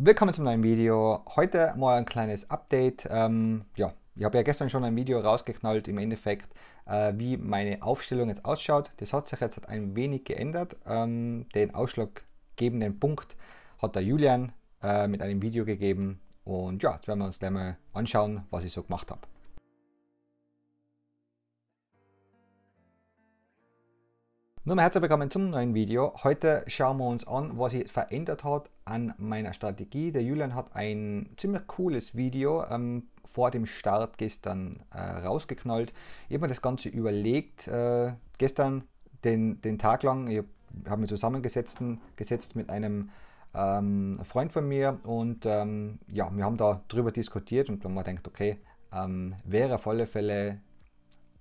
Willkommen zum neuen Video. Heute mal ein kleines Update. Ähm, ja, ich habe ja gestern schon ein Video rausgeknallt, im Endeffekt, äh, wie meine Aufstellung jetzt ausschaut. Das hat sich jetzt halt ein wenig geändert. Ähm, den ausschlaggebenden Punkt hat der Julian äh, mit einem Video gegeben. Und ja, jetzt werden wir uns gleich mal anschauen, was ich so gemacht habe. Nun herzlich willkommen zum neuen Video. Heute schauen wir uns an, was sich verändert hat an meiner Strategie. Der Julian hat ein ziemlich cooles Video ähm, vor dem Start gestern äh, rausgeknallt. Ich habe mir das Ganze überlegt. Äh, gestern den, den Tag lang, ich habe mich zusammengesetzt gesetzt mit einem ähm, Freund von mir und ähm, ja, wir haben da drüber diskutiert und dann haben wir gedacht, okay, ähm, wäre auf alle Fälle,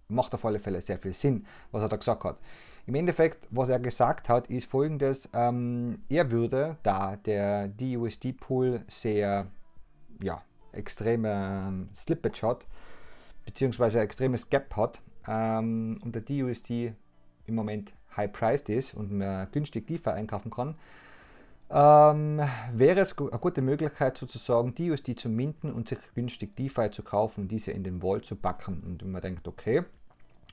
macht auf alle Fälle sehr viel Sinn, was er da gesagt hat. Im Endeffekt, was er gesagt hat, ist folgendes, ähm, er würde, da der DUSD-Pool sehr ja, extreme ähm, Slippage hat, beziehungsweise extremes Gap hat ähm, und der DUSD im Moment high-priced ist und man günstig tiefer einkaufen kann, ähm, wäre es eine gute Möglichkeit sozusagen DUSD zu minten und sich günstig DeFi zu kaufen, diese in den Wall zu packen. Und man denkt, okay,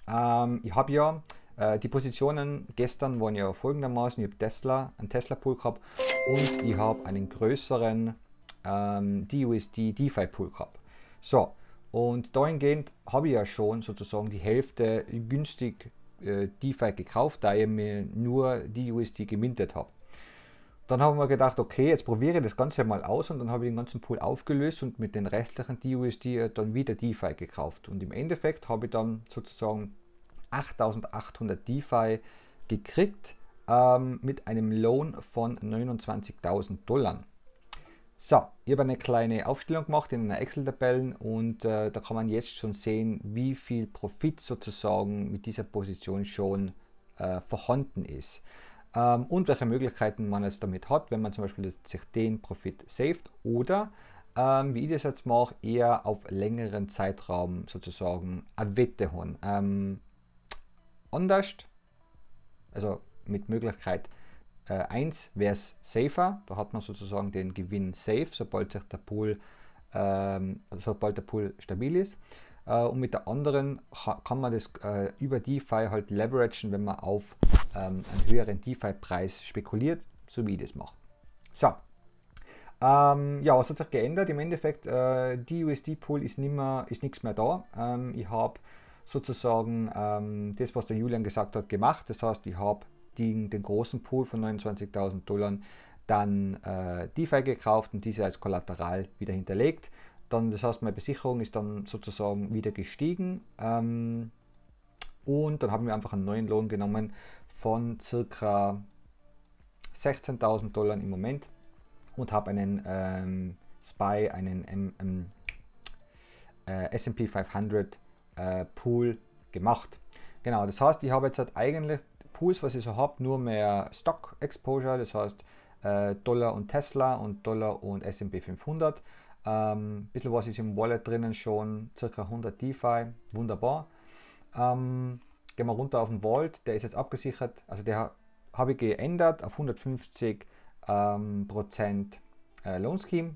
ähm, ich habe ja äh, die Positionen gestern waren ja folgendermaßen, ich habe Tesla, einen Tesla-Pool gehabt und ich habe einen größeren ähm, DUSD DeFi-Pool gehabt. So, und dahingehend habe ich ja schon sozusagen die Hälfte günstig äh, DeFi gekauft, da ich mir nur DUSD gemintet habe. Dann haben wir gedacht, okay, jetzt probiere ich das Ganze mal aus und dann habe ich den ganzen Pool aufgelöst und mit den restlichen DUSD äh, dann wieder DeFi gekauft. Und im Endeffekt habe ich dann sozusagen 8800 DeFi gekriegt ähm, mit einem Loan von 29.000 Dollar. So, ich habe eine kleine Aufstellung gemacht in einer Excel-Tabelle und äh, da kann man jetzt schon sehen, wie viel Profit sozusagen mit dieser Position schon äh, vorhanden ist ähm, und welche Möglichkeiten man jetzt damit hat, wenn man zum Beispiel das, sich den Profit saved oder ähm, wie ich das jetzt mache, eher auf längeren Zeitraum sozusagen eine Wette haben. Ähm, anders. Also mit Möglichkeit äh, 1 wäre es safer. Da hat man sozusagen den Gewinn safe, sobald sich der Pool, ähm, sobald der Pool stabil ist. Äh, und mit der anderen kann man das äh, über DeFi halt leveragen, wenn man auf ähm, einen höheren DeFi-Preis spekuliert, so wie ich das mache. So. Ähm, ja, was hat sich geändert? Im Endeffekt, äh, die USD-Pool ist, ist nichts mehr da. Ähm, ich habe sozusagen ähm, das, was der Julian gesagt hat, gemacht. Das heißt, ich habe den, den großen Pool von 29.000 Dollar dann äh, DeFi gekauft und diese als Kollateral wieder hinterlegt. Dann, das heißt, meine Besicherung ist dann sozusagen wieder gestiegen. Ähm, und dann haben wir einfach einen neuen Lohn genommen von circa 16.000 Dollar im Moment und habe einen ähm, SPY, einen ähm, äh, SP 500 äh, Pool gemacht. Genau, das heißt, ich habe jetzt halt eigentlich Pools, was ich so habe, nur mehr Stock Exposure, das heißt äh, Dollar und Tesla und Dollar und S&P 500. Ähm, ein bisschen was ist im Wallet drinnen schon, circa 100 DeFi, wunderbar. Ähm, gehen wir runter auf den Vault, der ist jetzt abgesichert, also der habe ich geändert auf 150 ähm, Prozent äh, Loan Scheme,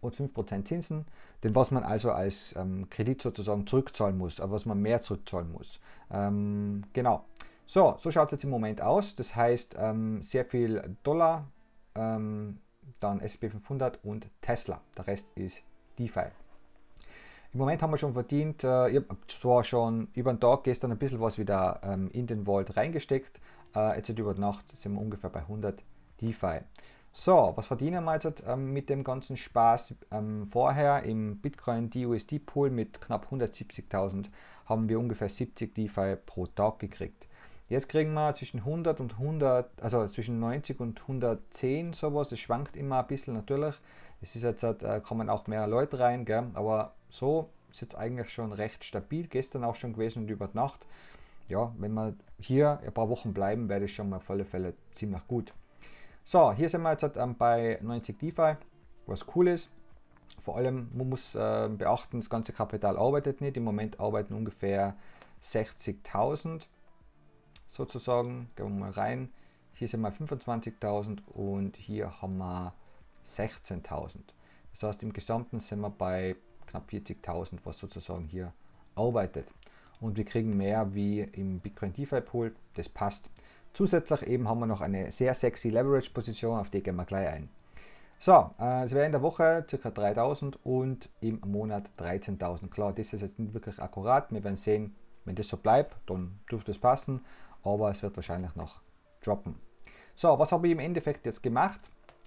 und 5% Zinsen, denn was man also als ähm, Kredit sozusagen zurückzahlen muss, aber was man mehr zurückzahlen muss. Ähm, genau. So, so schaut es jetzt im Moment aus. Das heißt, ähm, sehr viel Dollar, ähm, dann SP 500 und Tesla. Der Rest ist DeFi. Im Moment haben wir schon verdient, äh, ich habe zwar schon über den Tag gestern ein bisschen was wieder ähm, in den Vault reingesteckt, äh, jetzt über Nacht sind wir ungefähr bei 100 DeFi. So, was verdienen wir jetzt ähm, mit dem ganzen Spaß? Ähm, vorher im Bitcoin DUSD Pool mit knapp 170.000 haben wir ungefähr 70 DeFi pro Tag gekriegt. Jetzt kriegen wir zwischen 100 und 100, also zwischen 90 und 110 sowas. Das schwankt immer ein bisschen natürlich. Es ist jetzt, äh, kommen auch mehr Leute rein, gell? aber so ist jetzt eigentlich schon recht stabil. Gestern auch schon gewesen und über Nacht. Ja, wenn wir hier ein paar Wochen bleiben, wäre das schon mal auf alle Fälle ziemlich gut. So, hier sind wir jetzt halt, ähm, bei 90 DeFi, was cool ist. Vor allem, man muss äh, beachten, das ganze Kapital arbeitet nicht. Im Moment arbeiten ungefähr 60.000 sozusagen. Gehen wir mal rein. Hier sind wir 25.000 und hier haben wir 16.000. Das heißt, im Gesamten sind wir bei knapp 40.000, was sozusagen hier arbeitet. Und wir kriegen mehr wie im Bitcoin DeFi Pool. Das passt. Zusätzlich eben haben wir noch eine sehr sexy Leverage-Position, auf die gehen wir gleich ein. So, äh, es wäre in der Woche ca. 3000 und im Monat 13.000. Klar, das ist jetzt nicht wirklich akkurat. Wir werden sehen, wenn das so bleibt, dann dürfte es passen, aber es wird wahrscheinlich noch droppen. So, was habe ich im Endeffekt jetzt gemacht?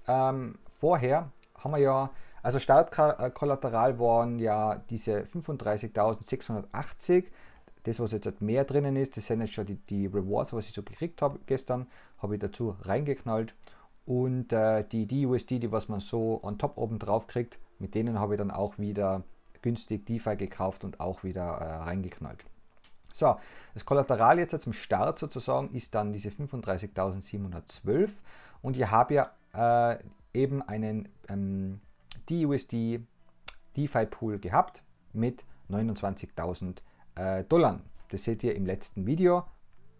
Ähm, vorher haben wir ja, also Startkollateral waren ja diese 35.680 das, was jetzt halt mehr drinnen ist, das sind jetzt schon die, die Rewards, was ich so gekriegt habe gestern, habe ich dazu reingeknallt. Und äh, die DUSD, die was man so on top oben drauf kriegt, mit denen habe ich dann auch wieder günstig DeFi gekauft und auch wieder äh, reingeknallt. So, das Kollateral jetzt zum Start sozusagen ist dann diese 35.712 und ich habe ja äh, eben einen ähm, DUSD DeFi Pool gehabt mit 29.000 äh, Dollar. Das seht ihr im letzten Video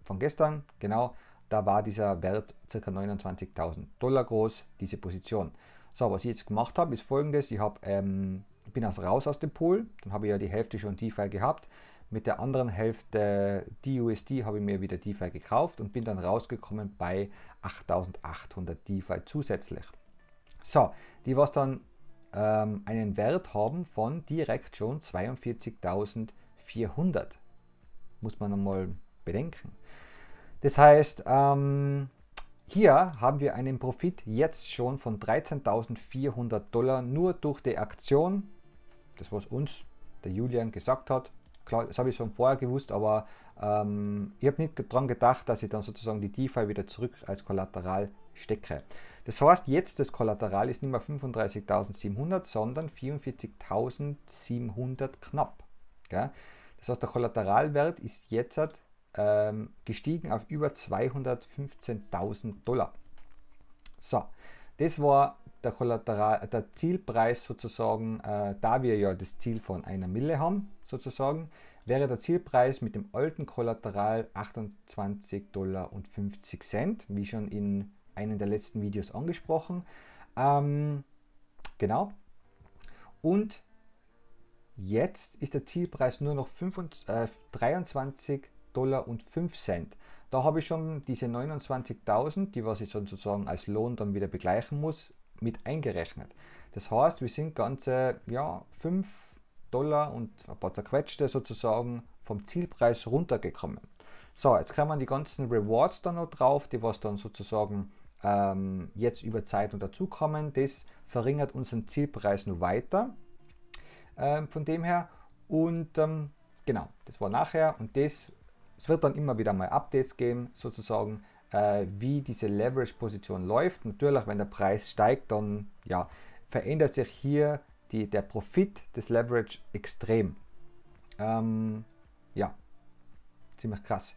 von gestern, genau. Da war dieser Wert ca. 29.000 Dollar groß, diese Position. So, was ich jetzt gemacht habe, ist folgendes. Ich hab, ähm, bin also raus aus dem Pool. Dann habe ich ja die Hälfte schon DeFi gehabt. Mit der anderen Hälfte DUSD habe ich mir wieder DeFi gekauft und bin dann rausgekommen bei 8.800 DeFi zusätzlich. So, die was dann ähm, einen Wert haben von direkt schon 42.000 Dollar. 400. Muss man einmal bedenken. Das heißt, ähm, hier haben wir einen Profit jetzt schon von 13.400 Dollar nur durch die Aktion. Das, was uns der Julian gesagt hat. Klar, das habe ich schon vorher gewusst, aber ähm, ich habe nicht daran gedacht, dass ich dann sozusagen die DeFi wieder zurück als Kollateral stecke. Das heißt, jetzt das Kollateral ist nicht mehr 35.700, sondern 44.700 knapp. Gell? Das heißt, der Kollateralwert ist jetzt ähm, gestiegen auf über 215.000 Dollar. So, das war der, Kollateral, der Zielpreis sozusagen, äh, da wir ja das Ziel von einer Mille haben, sozusagen, wäre der Zielpreis mit dem alten Kollateral 28 Dollar und 50 Cent, wie schon in einem der letzten Videos angesprochen. Ähm, genau. Und Jetzt ist der Zielpreis nur noch 25, äh, 23 Dollar und 5 Cent. Da habe ich schon diese 29.000, die was ich sozusagen als Lohn dann wieder begleichen muss, mit eingerechnet. Das heißt, wir sind ganze ja, 5 Dollar und ein paar zerquetschte sozusagen vom Zielpreis runtergekommen. So, jetzt kann man die ganzen Rewards dann noch drauf, die was dann sozusagen ähm, jetzt über Zeit und dazukommen. Das verringert unseren Zielpreis nur weiter. Ähm, von dem her. Und ähm, genau, das war nachher und das, es wird dann immer wieder mal Updates geben, sozusagen, äh, wie diese Leverage-Position läuft. Natürlich, wenn der Preis steigt, dann ja, verändert sich hier die, der Profit des Leverage extrem. Ähm, ja, ziemlich krass.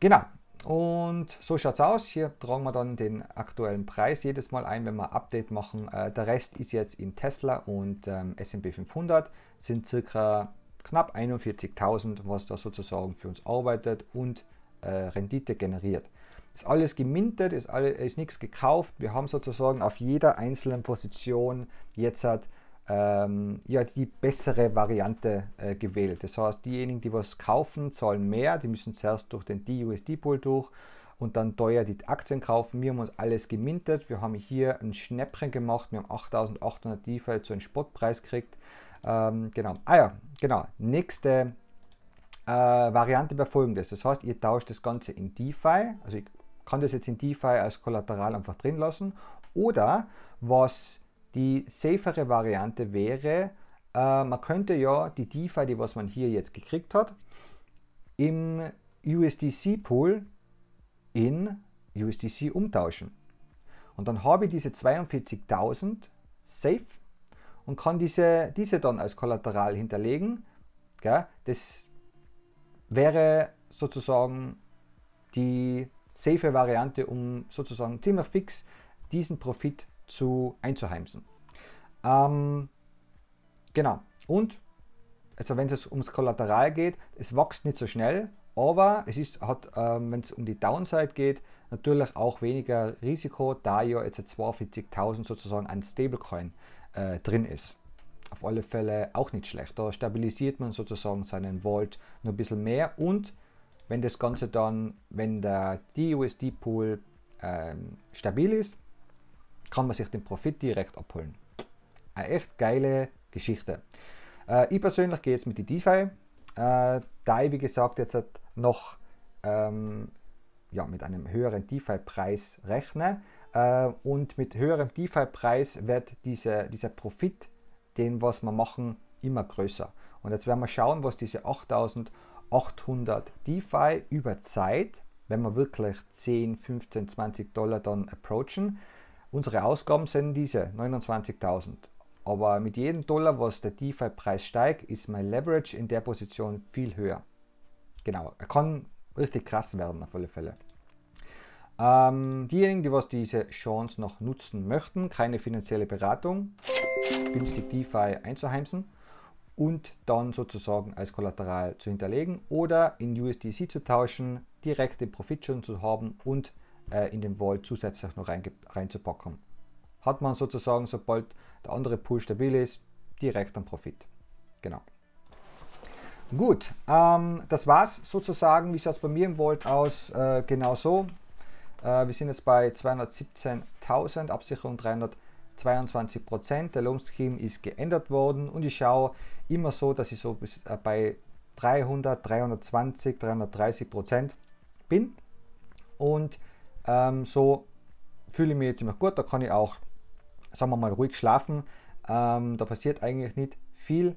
Genau, und so schaut es aus. Hier tragen wir dann den aktuellen Preis jedes Mal ein, wenn wir ein Update machen. Äh, der Rest ist jetzt in Tesla und ähm, S&P 500 sind circa knapp 41.000, was da sozusagen für uns arbeitet und äh, Rendite generiert. Ist alles gemintet, ist, alle, ist nichts gekauft. Wir haben sozusagen auf jeder einzelnen Position jetzt halt ähm, ja, die bessere Variante äh, gewählt. Das heißt, diejenigen, die was kaufen, zahlen mehr, die müssen zuerst durch den DUSD-Pool durch und dann teuer die Aktien kaufen. Wir haben uns alles gemintet, wir haben hier ein Schnäppchen gemacht, wir haben 8800 DeFi zu einem Spottpreis gekriegt. Ähm, genau, ah ja, genau, nächste äh, Variante bei folgendes. Das heißt, ihr tauscht das Ganze in DeFi, also ich kann das jetzt in DeFi als Kollateral einfach drin lassen oder was die safere Variante wäre, äh, man könnte ja die DeFi, die was man hier jetzt gekriegt hat, im USDC-Pool in USDC umtauschen. Und dann habe ich diese 42.000 safe und kann diese, diese dann als Kollateral hinterlegen. Gell? Das wäre sozusagen die safe Variante, um sozusagen ziemlich fix diesen Profit zu, einzuheimsen. Ähm, genau. Und, also wenn es ums Kollateral geht, es wächst nicht so schnell, aber es ist, hat, ähm, wenn es um die Downside geht, natürlich auch weniger Risiko, da ja jetzt 42.000 sozusagen ein Stablecoin äh, drin ist. Auf alle Fälle auch nicht schlecht. Da stabilisiert man sozusagen seinen Vault nur ein bisschen mehr und wenn das Ganze dann, wenn der DUSD-Pool ähm, stabil ist, kann man sich den Profit direkt abholen. Eine echt geile Geschichte. Äh, ich persönlich gehe jetzt mit die DeFi, äh, da ich wie gesagt jetzt halt noch ähm, ja, mit einem höheren DeFi-Preis rechne. Äh, und mit höherem DeFi-Preis wird diese, dieser Profit, den was wir machen, immer größer. Und jetzt werden wir schauen, was diese 8800 DeFi über Zeit, wenn wir wirklich 10, 15, 20 Dollar dann approachen, Unsere Ausgaben sind diese 29.000. Aber mit jedem Dollar, was der DeFi-Preis steigt, ist mein Leverage in der Position viel höher. Genau, er kann richtig krass werden auf alle Fälle. Ähm, diejenigen, die was diese Chance noch nutzen möchten, keine finanzielle Beratung, günstig DeFi einzuheimsen und dann sozusagen als Kollateral zu hinterlegen oder in USDC zu tauschen, direkt den Profit schon zu haben und äh, in den Volt zusätzlich noch rein, reinzupacken. Hat man sozusagen, sobald der andere Pool stabil ist, direkt am Profit. Genau. Gut, ähm, das war's sozusagen. Wie schaut es bei mir im Volt aus? Äh, genau so. Äh, wir sind jetzt bei 217.000, Absicherung 322 Prozent. Der Loan Scheme ist geändert worden und ich schaue immer so, dass ich so bis, äh, bei 300, 320, 330 Prozent bin. Und ähm, so fühle ich mich jetzt immer gut, da kann ich auch, sagen wir mal, ruhig schlafen. Ähm, da passiert eigentlich nicht viel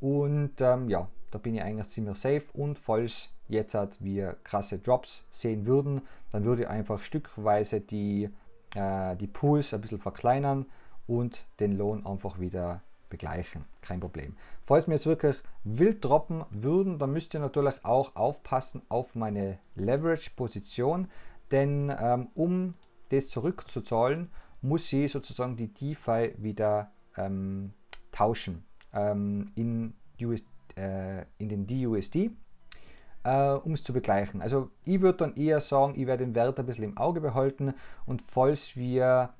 und ähm, ja, da bin ich eigentlich ziemlich safe und falls jetzt halt wir krasse Drops sehen würden, dann würde ich einfach stückweise die, äh, die Pools ein bisschen verkleinern und den Lohn einfach wieder begleichen. Kein Problem. Falls mir jetzt wirklich wild droppen würden, dann müsst ihr natürlich auch aufpassen auf meine Leverage-Position. Denn ähm, um das zurückzuzahlen, muss sie sozusagen die DeFi wieder ähm, tauschen ähm, in, US, äh, in den DUSD, äh, um es zu begleichen. Also ich würde dann eher sagen, ich werde den Wert ein bisschen im Auge behalten und falls wir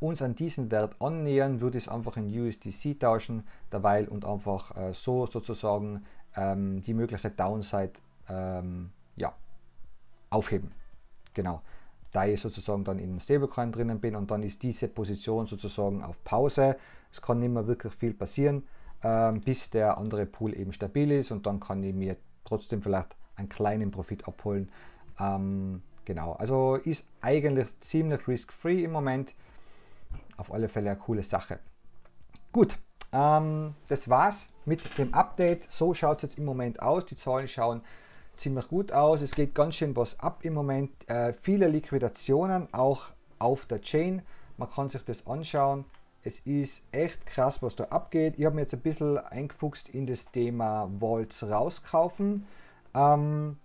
uns an diesen Wert annähern, würde ich es einfach in USDC tauschen, derweil und einfach äh, so sozusagen ähm, die mögliche Downside ähm, ja, aufheben. Genau. Da ich sozusagen dann in Stablecoin drinnen bin und dann ist diese Position sozusagen auf Pause. Es kann nicht mehr wirklich viel passieren, ähm, bis der andere Pool eben stabil ist und dann kann ich mir trotzdem vielleicht einen kleinen Profit abholen. Ähm, genau, also ist eigentlich ziemlich risk-free im Moment. Auf alle Fälle eine coole Sache. Gut, ähm, das war's mit dem Update. So schaut es jetzt im Moment aus. Die Zahlen schauen ziemlich gut aus. Es geht ganz schön was ab im Moment. Äh, viele Liquidationen auch auf der Chain. Man kann sich das anschauen. Es ist echt krass, was da abgeht. Ich habe mir jetzt ein bisschen eingefuchst in das Thema Vaults rauskaufen. Ähm,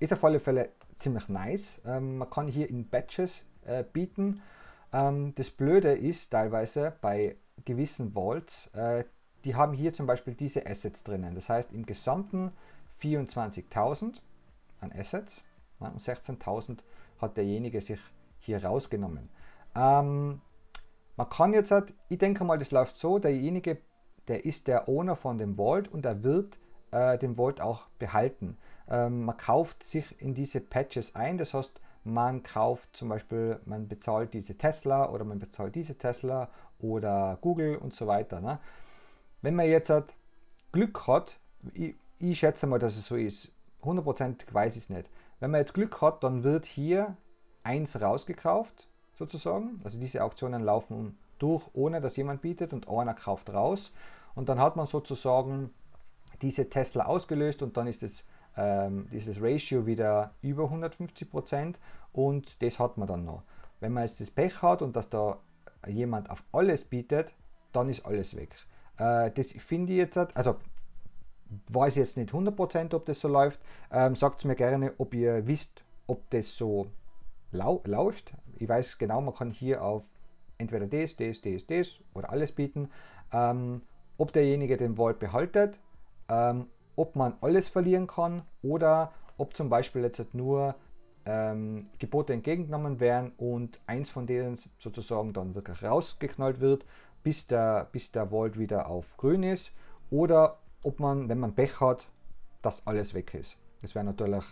ist auf alle Fälle ziemlich nice. Ähm, man kann hier in Batches äh, bieten. Ähm, das Blöde ist teilweise bei gewissen Vaults, äh, die haben hier zum Beispiel diese Assets drinnen. Das heißt, im Gesamten 24.000 an Assets ja, und 16.000 hat derjenige sich hier rausgenommen. Ähm, man kann jetzt, halt, ich denke mal, das läuft so, derjenige, der ist der Owner von dem Vault und er wird äh, den Vault auch behalten. Ähm, man kauft sich in diese Patches ein, das heißt, man kauft zum Beispiel, man bezahlt diese Tesla oder man bezahlt diese Tesla oder Google und so weiter. Ne? Wenn man jetzt halt Glück hat, ich, ich schätze mal, dass es so ist. 100% weiß ich es nicht. Wenn man jetzt Glück hat, dann wird hier eins rausgekauft, sozusagen. Also diese Auktionen laufen durch, ohne dass jemand bietet und einer kauft raus. Und dann hat man sozusagen diese Tesla ausgelöst und dann ist es ähm, dieses Ratio wieder über 150 und das hat man dann noch. Wenn man jetzt das Pech hat und dass da jemand auf alles bietet, dann ist alles weg. Äh, das finde ich jetzt, also weiß jetzt nicht 100%, ob das so läuft. Ähm, Sagt mir gerne, ob ihr wisst, ob das so lau läuft. Ich weiß genau, man kann hier auf entweder das, das, das, das oder alles bieten. Ähm, ob derjenige den Vault behaltet, ähm, ob man alles verlieren kann oder ob zum Beispiel jetzt halt nur ähm, Gebote entgegengenommen werden und eins von denen sozusagen dann wirklich rausgeknallt wird, bis der, bis der Vault wieder auf grün ist oder ob man, wenn man Pech hat, das alles weg ist. Das wäre natürlich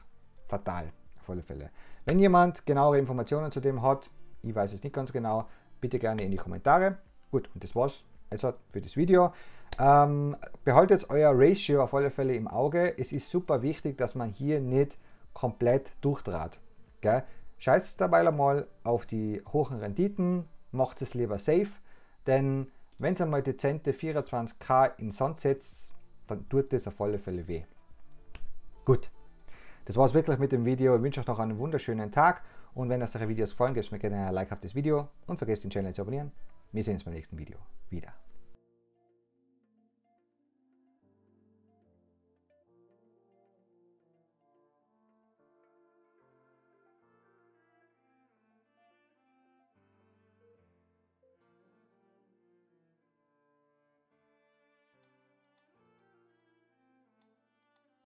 fatal, auf alle Fälle. Wenn jemand genauere Informationen zu dem hat, ich weiß es nicht ganz genau, bitte gerne in die Kommentare. Gut, und das war's also für das Video. Ähm, behaltet euer Ratio auf alle Fälle im Auge. Es ist super wichtig, dass man hier nicht komplett durchdraht. Gell? Scheißt dabei einmal auf die hohen Renditen, macht es lieber safe, denn wenn es einmal dezente 24k in Sand setzt, dann tut das auf alle Fälle weh. Gut, das war es wirklich mit dem Video. Ich wünsche euch noch einen wunderschönen Tag und wenn euch solche Videos gefallen, gebt mir gerne ein Like auf das Video und vergesst den Channel zu abonnieren. Wir sehen uns beim nächsten Video wieder.